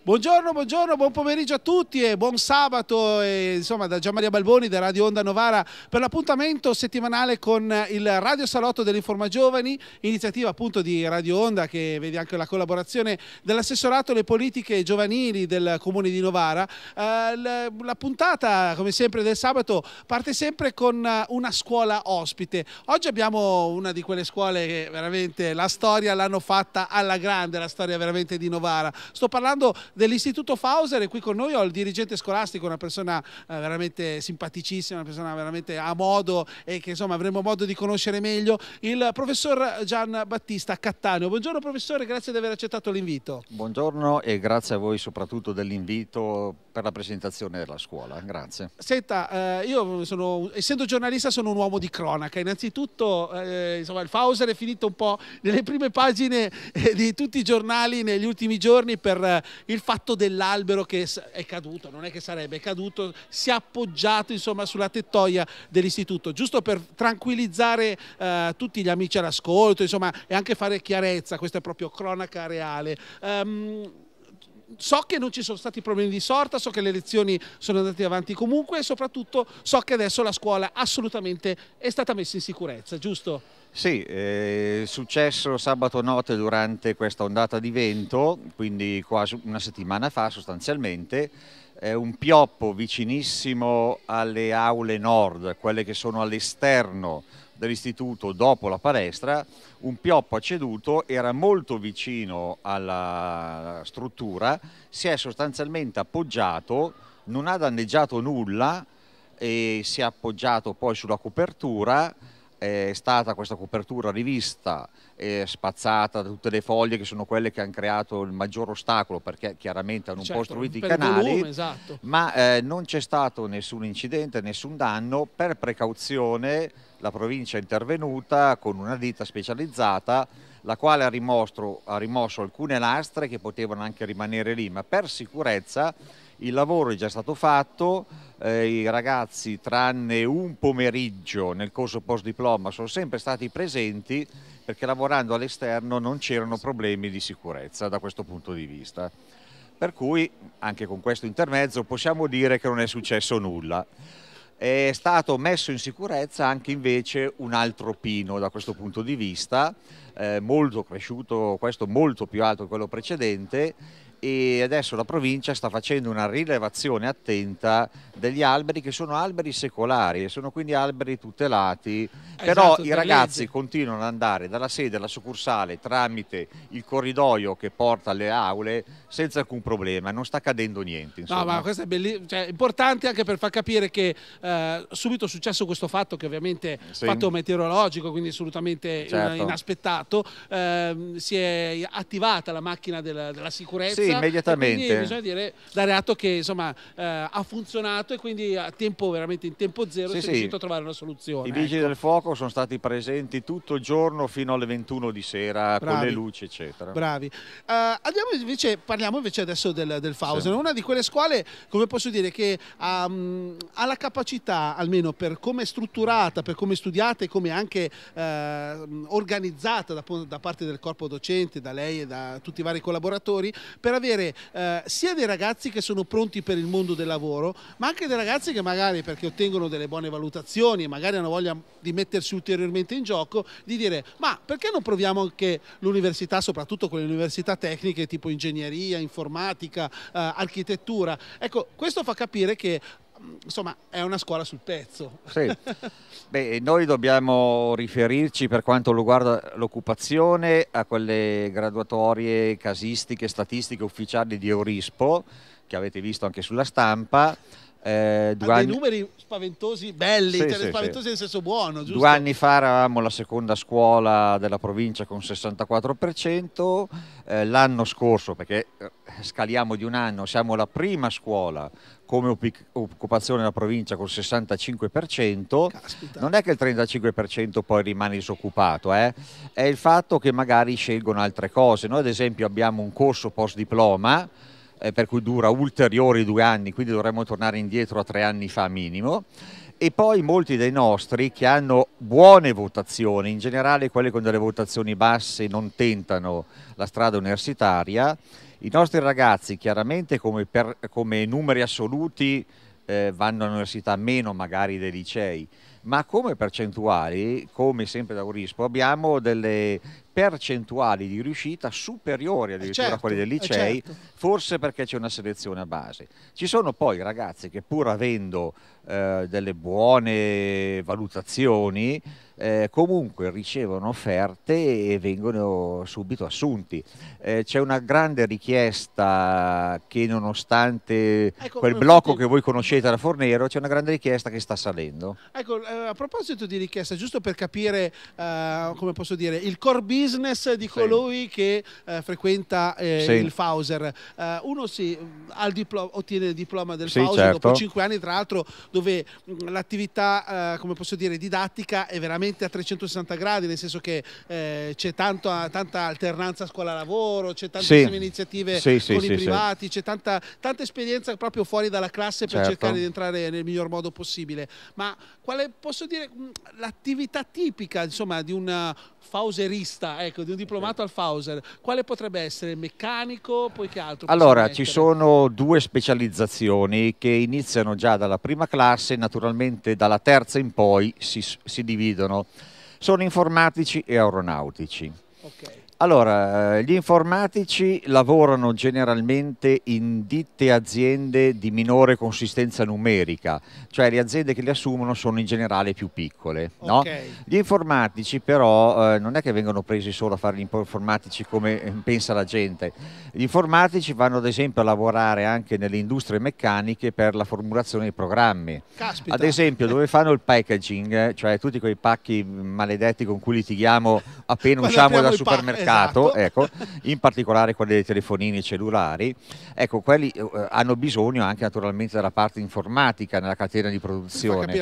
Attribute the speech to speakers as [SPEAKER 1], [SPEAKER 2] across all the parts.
[SPEAKER 1] Buongiorno, buongiorno, buon pomeriggio a tutti e buon sabato e, insomma da Gianmaria Balboni da Radio Onda Novara per l'appuntamento settimanale con il Radio Salotto dell'Informa Giovani, iniziativa appunto di Radio Onda che vede anche la collaborazione dell'assessorato alle politiche giovanili del comune di Novara. Eh, la puntata come sempre del sabato parte sempre con una scuola ospite. Oggi abbiamo una di quelle scuole che veramente la storia l'hanno fatta alla grande, la storia veramente di Novara. Sto parlando dell'Istituto Fauser e qui con noi ho il dirigente scolastico, una persona eh, veramente simpaticissima, una persona veramente a modo e che insomma avremo modo di conoscere meglio, il professor Gian Battista Cattaneo. Buongiorno professore, grazie di aver accettato l'invito.
[SPEAKER 2] Buongiorno e grazie a voi soprattutto dell'invito per la presentazione della scuola. Grazie.
[SPEAKER 1] Senta, eh, io sono, essendo giornalista sono un uomo di cronaca. Innanzitutto eh, insomma, il Fauser è finito un po' nelle prime pagine eh, di tutti i giornali negli ultimi giorni per eh, il fatto dell'albero che è caduto, non è che sarebbe, è caduto, si è appoggiato insomma, sulla tettoia dell'istituto, giusto per tranquillizzare eh, tutti gli amici all'ascolto insomma, e anche fare chiarezza, questa è proprio cronaca reale. Um, so che non ci sono stati problemi di sorta, so che le lezioni sono andate avanti comunque e soprattutto so che adesso la scuola assolutamente è stata messa in sicurezza, giusto?
[SPEAKER 2] Sì, è eh, successo sabato notte durante questa ondata di vento, quindi quasi una settimana fa sostanzialmente, è eh, un pioppo vicinissimo alle aule nord, quelle che sono all'esterno dell'istituto dopo la palestra, un pioppo acceduto era molto vicino alla struttura, si è sostanzialmente appoggiato, non ha danneggiato nulla e si è appoggiato poi sulla copertura è stata questa copertura rivista e spazzata da tutte le foglie che sono quelle che hanno creato il maggior ostacolo perché chiaramente hanno un certo, po' ostruito i canali volume, esatto. ma eh, non c'è stato nessun incidente nessun danno per precauzione la provincia è intervenuta con una ditta specializzata la quale ha rimosso, ha rimosso alcune lastre che potevano anche rimanere lì ma per sicurezza il lavoro è già stato fatto, eh, i ragazzi tranne un pomeriggio nel corso post diploma sono sempre stati presenti perché lavorando all'esterno non c'erano problemi di sicurezza da questo punto di vista. Per cui anche con questo intermezzo possiamo dire che non è successo nulla. È stato messo in sicurezza anche invece un altro pino da questo punto di vista, eh, molto cresciuto, questo molto più alto di quello precedente e adesso la provincia sta facendo una rilevazione attenta degli alberi che sono alberi secolari e sono quindi alberi tutelati
[SPEAKER 1] esatto, però i ragazzi
[SPEAKER 2] legge. continuano ad andare dalla sede alla succursale tramite il corridoio che porta alle aule senza alcun problema non sta cadendo niente insomma. no
[SPEAKER 1] ma questo è cioè, importante anche per far capire che eh, subito è successo questo fatto che ovviamente è sì. fatto meteorologico quindi assolutamente certo. inaspettato eh, si è attivata la macchina della, della sicurezza sì immediatamente. Quindi bisogna dire, dare atto che insomma, eh, ha funzionato e quindi a tempo, veramente in tempo zero sì, si è riuscito a trovare una soluzione. I vigili ecco.
[SPEAKER 2] del fuoco sono stati presenti tutto il giorno fino alle 21 di sera Bravi. con le luci, eccetera. Bravi.
[SPEAKER 1] Uh, andiamo invece, parliamo invece adesso del, del Fausen, una di quelle scuole, come posso dire, che um, ha la capacità, almeno per come è strutturata, per come è studiata e come anche eh, organizzata da, da parte del corpo docente, da lei e da tutti i vari collaboratori, per avere eh, sia dei ragazzi che sono pronti per il mondo del lavoro, ma anche dei ragazzi che magari perché ottengono delle buone valutazioni e magari hanno voglia di mettersi ulteriormente in gioco, di dire ma perché non proviamo anche l'università, soprattutto quelle università tecniche tipo ingegneria, informatica, eh, architettura. Ecco, questo fa capire che insomma è una scuola sul pezzo. Sì.
[SPEAKER 2] Beh, noi dobbiamo riferirci per quanto riguarda l'occupazione a quelle graduatorie casistiche, statistiche ufficiali di Eurispo che avete visto anche sulla stampa eh, due anni...
[SPEAKER 1] numeri spaventosi, belli, sì, cioè, sì, spaventosi sì. nel senso buono. Giusto? Due anni
[SPEAKER 2] fa eravamo la seconda scuola della provincia con 64%, eh, l'anno scorso, perché eh, scaliamo di un anno, siamo la prima scuola come occupazione della provincia con il 65%, Caspita. non è che il 35% poi rimane disoccupato, eh? è il fatto che magari scelgono altre cose. Noi ad esempio abbiamo un corso post diploma eh, per cui dura ulteriori due anni, quindi dovremmo tornare indietro a tre anni fa minimo e poi molti dei nostri che hanno buone votazioni, in generale quelle con delle votazioni basse non tentano la strada universitaria, i nostri ragazzi chiaramente come, per, come numeri assoluti eh, vanno all'università meno magari dei licei, ma come percentuali, come sempre da Urispo, abbiamo delle percentuali di riuscita superiori eh, addirittura certo, a quelli del eh, licei, certo. forse perché c'è una selezione a base. Ci sono poi ragazzi che pur avendo eh, delle buone valutazioni, eh, comunque ricevono offerte e vengono subito assunti. Eh, c'è una grande richiesta che nonostante ecco, quel eh, blocco che voi conoscete da Fornero, c'è una grande richiesta che sta salendo.
[SPEAKER 1] Ecco, eh, a proposito di richiesta, giusto per capire, come posso dire, il core business business di colui sì. che eh, frequenta eh, sì. il Fauser. Eh, uno si, ottiene il diploma del sì, Fauser certo. dopo cinque anni, tra l'altro, dove mm, l'attività, eh, come posso dire, didattica è veramente a 360 gradi, nel senso che eh, c'è tanta, tanta alternanza scuola-lavoro, c'è tantissime iniziative con i privati, c'è tanta, tanta, esperienza proprio fuori dalla classe per certo. cercare di entrare nel miglior modo possibile. Ma quale posso dire mm, l'attività tipica insomma, di un Fauserista ecco, di un diplomato al Fauser, quale potrebbe essere? Meccanico, poi che
[SPEAKER 2] altro? Allora, ci sono due specializzazioni che iniziano già dalla prima classe, naturalmente dalla terza in poi si, si dividono. Sono informatici e aeronautici. Ok. Allora, eh, gli informatici lavorano generalmente in ditte aziende di minore consistenza numerica, cioè le aziende che li assumono sono in generale più piccole. No? Gli informatici però eh, non è che vengono presi solo a fare gli informatici come eh, pensa la gente, gli informatici vanno ad esempio a lavorare anche nelle industrie meccaniche per la formulazione dei programmi. Caspita. Ad esempio dove fanno il packaging, eh, cioè tutti quei pacchi maledetti con cui litighiamo appena usciamo dal supermercato. Esatto. mercato, esatto. ecco, in particolare quelli dei telefonini cellulari, ecco, quelli eh, hanno bisogno anche naturalmente della parte informatica nella catena di produzione.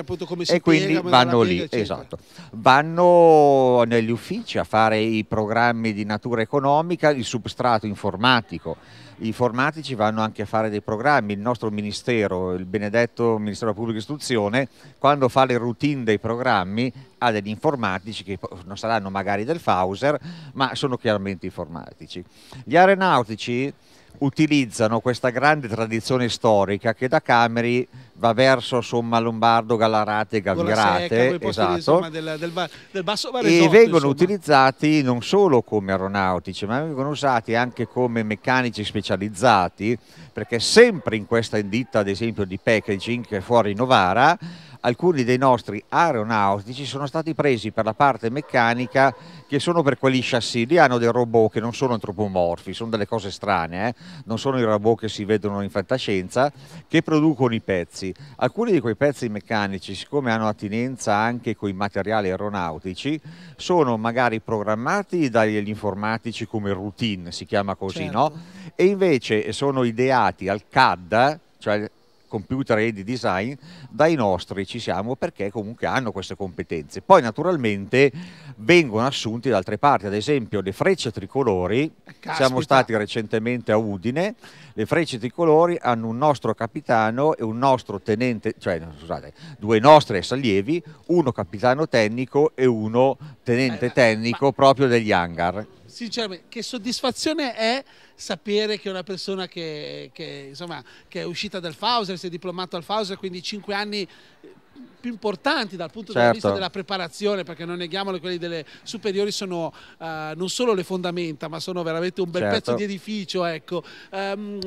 [SPEAKER 2] e quindi vanno lì, piega, esatto. Vanno negli uffici a fare i programmi di natura economica, il substrato informatico. Gli informatici vanno anche a fare dei programmi, il nostro ministero, il benedetto Ministero della Pubblica Istruzione, quando fa le routine dei programmi a degli informatici che non saranno magari del Fauser, ma sono chiaramente informatici. Gli aeronautici utilizzano questa grande tradizione storica che da Cameri va verso Somma Lombardo, Gallarate, Gavirate, secca, esatto, di, insomma,
[SPEAKER 1] del, del, del basso Varesotto, e vengono insomma.
[SPEAKER 2] utilizzati non solo come aeronautici, ma vengono usati anche come meccanici specializzati, perché sempre in questa ditta, ad esempio, di packaging che è fuori Novara, alcuni dei nostri aeronautici sono stati presi per la parte meccanica che sono per quelli chassis, lì hanno dei robot che non sono antropomorfi, sono delle cose strane, eh? non sono i robot che si vedono in fantascienza, che producono i pezzi. Alcuni di quei pezzi meccanici, siccome hanno attinenza anche con i materiali aeronautici, sono magari programmati dagli informatici come routine, si chiama così, certo. no? E invece sono ideati al CAD, cioè computer e di design dai nostri ci siamo perché comunque hanno queste competenze poi naturalmente vengono assunti da altre parti ad esempio le frecce tricolori Caspita. siamo stati recentemente a Udine le frecce tricolori hanno un nostro capitano e un nostro tenente cioè scusate due nostri allievi uno capitano tecnico e uno tenente eh, tecnico proprio degli hangar
[SPEAKER 1] sinceramente che soddisfazione è sapere che una persona che, che, insomma, che è uscita dal Fauser, si è diplomato al Fauser, quindi cinque anni eh, più importanti dal punto certo. di vista della preparazione, perché non neghiamolo, quelli delle superiori sono uh, non solo le fondamenta, ma sono veramente un bel certo. pezzo di edificio. Ecco. Um,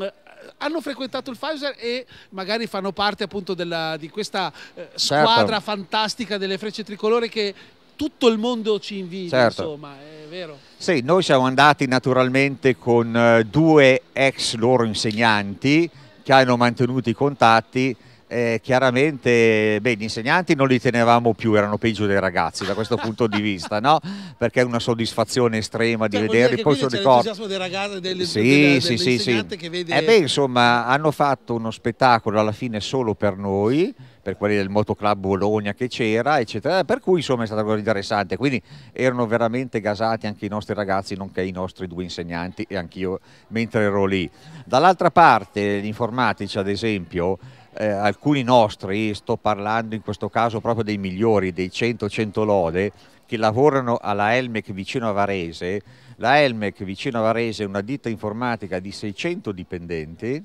[SPEAKER 1] hanno frequentato il Pfizer e magari fanno parte appunto della, di questa
[SPEAKER 2] eh, certo. squadra certo.
[SPEAKER 1] fantastica delle frecce tricolore che tutto il mondo ci invita, certo. insomma,
[SPEAKER 2] è vero. Sì, noi siamo andati naturalmente con eh, due ex loro insegnanti che hanno mantenuto i contatti. Eh, chiaramente beh, gli insegnanti non li tenevamo più, erano peggio dei ragazzi da questo punto di vista, no? perché è una soddisfazione estrema cioè, di vederli. Poi sono l'entusiasmo
[SPEAKER 1] dei ragazzi, del, sì, delle, sì, sì, sì. Vede... Eh beh,
[SPEAKER 2] insomma, hanno fatto uno spettacolo alla fine solo per noi per quelli del Motoclub Bologna che c'era, eccetera. Eh, per cui insomma è stata cosa interessante. Quindi erano veramente gasati anche i nostri ragazzi, nonché i nostri due insegnanti e anch'io mentre ero lì. Dall'altra parte, gli informatici ad esempio, eh, alcuni nostri, sto parlando in questo caso proprio dei migliori, dei 100-100 lode, che lavorano alla Elmec vicino a Varese. La Elmec vicino a Varese è una ditta informatica di 600 dipendenti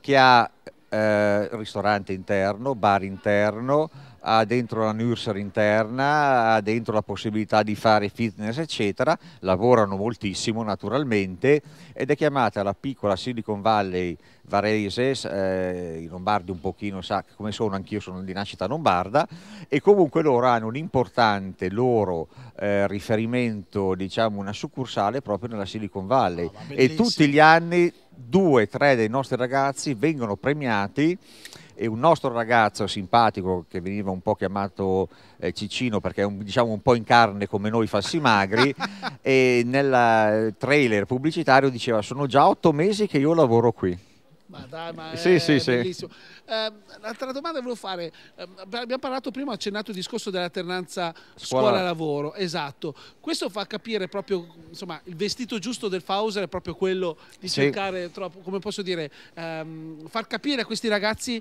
[SPEAKER 2] che ha eh, ristorante interno, bar interno, ha dentro la nursery interna, ha dentro la possibilità di fare fitness eccetera, lavorano moltissimo naturalmente ed è chiamata la piccola Silicon Valley varese, eh, i lombardi un pochino sa come sono, anch'io sono di nascita lombarda e comunque loro hanno un importante loro eh, riferimento, diciamo una succursale proprio nella Silicon Valley oh, e tutti gli anni due, tre dei nostri ragazzi vengono premiati e un nostro ragazzo simpatico che veniva un po' chiamato eh, Cicino perché è un, diciamo un po' in carne come noi magri e nel eh, trailer pubblicitario diceva sono già otto mesi che io lavoro qui.
[SPEAKER 1] Ma dai, ma sì, è sì, bellissimo. Sì. Eh, l'altra domanda volevo fare, eh, abbiamo parlato prima, accennato il discorso dell'alternanza scuola-lavoro, scuola esatto. Questo fa capire proprio, insomma, il vestito giusto del Fauser è proprio quello di cercare, troppo, come posso dire, ehm, far capire a questi ragazzi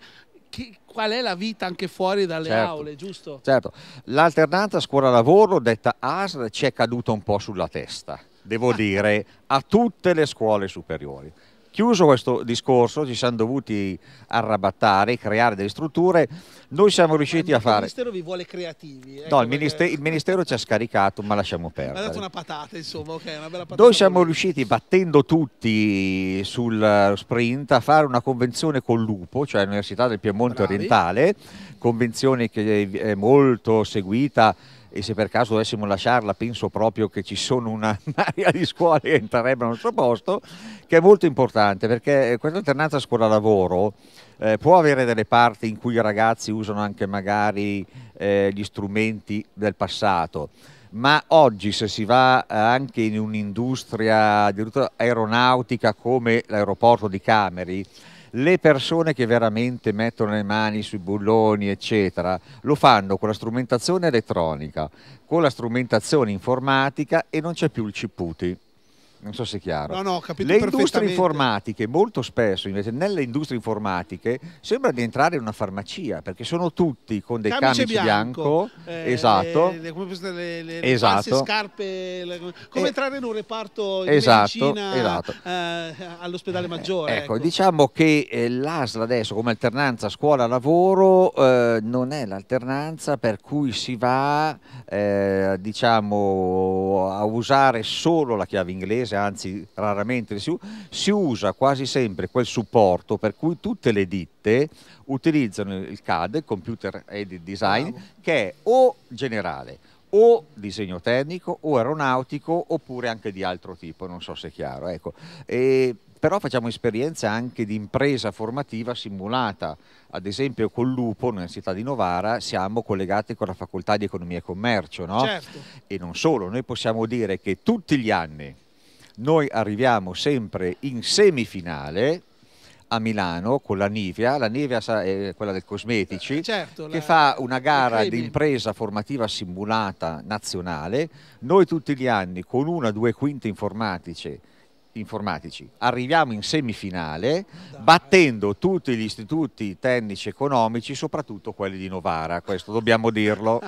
[SPEAKER 1] che, qual è la vita anche
[SPEAKER 2] fuori dalle certo, aule, giusto? Certo, l'alternanza scuola-lavoro, detta ASR, ci è caduta un po' sulla testa, devo dire, a tutte le scuole superiori. Chiuso questo discorso, ci siamo dovuti arrabattare, creare delle strutture, noi siamo riusciti a fare... Il Ministero
[SPEAKER 1] vi vuole creativi.
[SPEAKER 2] Eh, no, il, minister perché... il Ministero ci ha scaricato, ma lasciamo perdere. Ha dato
[SPEAKER 1] una patata, insomma, ok, una bella patata. Noi
[SPEAKER 2] siamo riusciti, battendo tutti sul sprint, a fare una convenzione con l'UPO, cioè l'Università del Piemonte Bravi. Orientale, convenzione che è molto seguita e se per caso dovessimo lasciarla penso proprio che ci sono una marea di scuole che entrerebbero al suo posto, che è molto importante perché eh, questa alternanza scuola-lavoro eh, può avere delle parti in cui i ragazzi usano anche magari eh, gli strumenti del passato, ma oggi se si va eh, anche in un'industria aeronautica come l'aeroporto di Cameri, le persone che veramente mettono le mani sui bulloni, eccetera, lo fanno con la strumentazione elettronica, con la strumentazione informatica e non c'è più il ciputi non so se è chiaro. No, no, Le industrie informatiche, molto spesso invece, nelle industrie informatiche sembra di entrare in una farmacia perché sono tutti con dei camici, camici bianco, bianco eh, esatto, le, le, le, esatto.
[SPEAKER 1] scarpe, come eh,
[SPEAKER 2] entrare in un reparto in esatto, medicina, esatto. Eh, all'ospedale eh, maggiore. Ecco, ecco, diciamo che eh, l'ASL adesso come alternanza scuola-lavoro eh, non è l'alternanza per cui si va diciamo a usare solo la chiave inglese anzi raramente si, si usa quasi sempre quel supporto per cui tutte le ditte utilizzano il CAD, Computer Aided Design, wow. che è o generale o disegno tecnico o aeronautico oppure anche di altro tipo, non so se è chiaro. Ecco. E, però facciamo esperienza anche di impresa formativa simulata. Ad esempio con Lupo, l'Università di Novara, siamo collegati con la Facoltà di Economia e Commercio. No? Certo. E non solo, noi possiamo dire che tutti gli anni, noi arriviamo sempre in semifinale a Milano con la Nivea, la Nivea è quella del cosmetici, eh, certo, che la... fa una gara di impresa formativa simulata nazionale, noi tutti gli anni con una o due quinte informatici informatici. Arriviamo in semifinale battendo tutti gli istituti tecnici economici, soprattutto quelli di Novara, questo dobbiamo dirlo.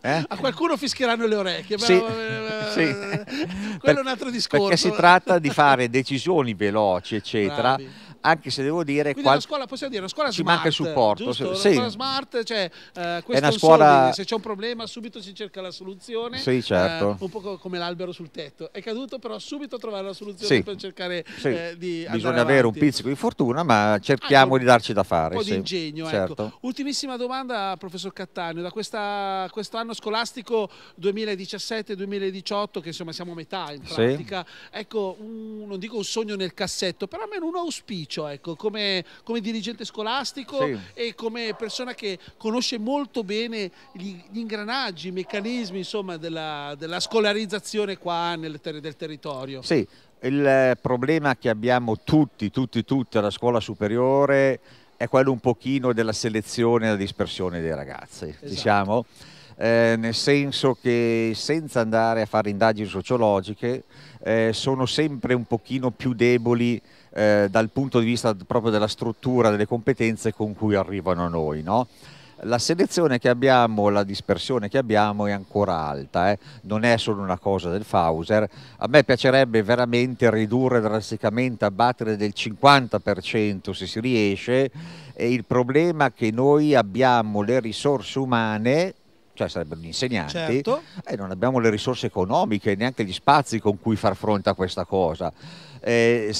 [SPEAKER 2] Eh? A
[SPEAKER 1] qualcuno fischieranno le orecchie, però sì, eh, sì. quello per, è un altro discorso. Perché si tratta di
[SPEAKER 2] fare decisioni veloci, eccetera, Bravi anche se devo dire... Quindi qual...
[SPEAKER 1] scuola, possiamo dire, una scuola ci smart, manca il supporto. Giusto? Sì. Una scuola smart, cioè, eh, è una scuola... Soldi, se c'è un problema subito si cerca la soluzione. Sì, certo. Eh, un po' come l'albero sul tetto. È caduto però subito trovare la soluzione sì. per cercare sì. eh, di... Bisogna avere avanti. un pizzico
[SPEAKER 2] di fortuna, ma cerchiamo ah, di darci da fare. Un po' di ingegno, ecco. certo. ecco.
[SPEAKER 1] Ultimissima domanda, professor Cattaneo, da questa, questo anno scolastico 2017-2018, che insomma siamo a metà in pratica, ecco, un, non dico un sogno nel cassetto, però almeno un auspicio Ciccio, ecco, come, come dirigente scolastico sì. e come persona che conosce molto bene gli, gli ingranaggi, i meccanismi insomma, della, della scolarizzazione qua nel ter del territorio. Sì,
[SPEAKER 2] il problema che abbiamo tutti, tutti, tutti alla scuola superiore è quello un pochino della selezione e della dispersione dei ragazzi, esatto. diciamo, eh, nel senso che senza andare a fare indagini sociologiche eh, sono sempre un pochino più deboli eh, dal punto di vista proprio della struttura, delle competenze con cui arrivano noi. No? la selezione che abbiamo, la dispersione che abbiamo è ancora alta, eh? non è solo una cosa del Fauser. A me piacerebbe veramente ridurre drasticamente, abbattere del 50% se si riesce. E il problema è che noi abbiamo le risorse umane cioè sarebbero gli insegnanti, certo. e non abbiamo le risorse economiche, neanche gli spazi con cui far fronte a questa cosa. Eh,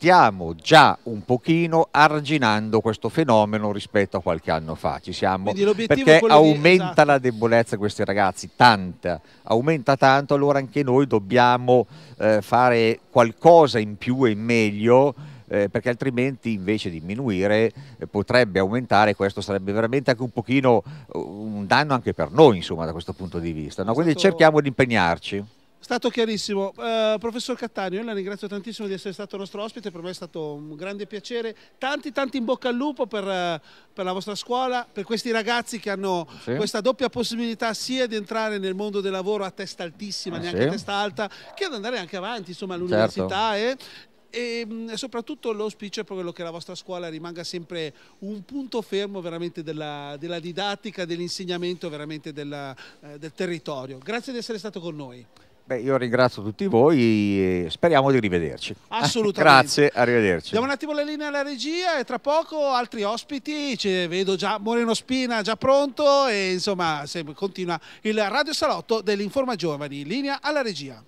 [SPEAKER 2] stiamo già un pochino arginando questo fenomeno rispetto a qualche anno fa. Ci siamo perché aumenta di... Esatto. la debolezza di questi ragazzi, tanta, aumenta tanto, allora anche noi dobbiamo eh, fare qualcosa in più e in meglio. Eh, perché altrimenti invece di diminuire eh, potrebbe aumentare, questo sarebbe veramente anche un pochino eh, un danno anche per noi insomma da questo punto di vista. No? Quindi cerchiamo di impegnarci
[SPEAKER 1] stato chiarissimo. Uh, professor Cattaneo, io la ringrazio tantissimo di essere stato nostro ospite, per me è stato un grande piacere. Tanti, tanti in bocca al lupo per, eh, per la vostra scuola, per questi ragazzi che hanno sì. questa doppia possibilità sia di entrare nel mondo del lavoro a testa altissima, ah, neanche sì. a testa alta, che ad andare anche avanti certo. all'università certo. e, e, mm, soprattutto l'auspicio è proprio che la vostra scuola rimanga sempre un punto fermo veramente della, della didattica, dell'insegnamento veramente della, eh, del territorio. Grazie di essere stato con noi.
[SPEAKER 2] Beh, io ringrazio tutti voi e speriamo di rivederci. Eh,
[SPEAKER 1] Assolutamente. Grazie, arrivederci. Diamo un attimo la linea alla regia e tra poco altri ospiti, Ci vedo già Moreno Spina già pronto e insomma continua il Radio Salotto dell'Informa Giovani, linea alla regia.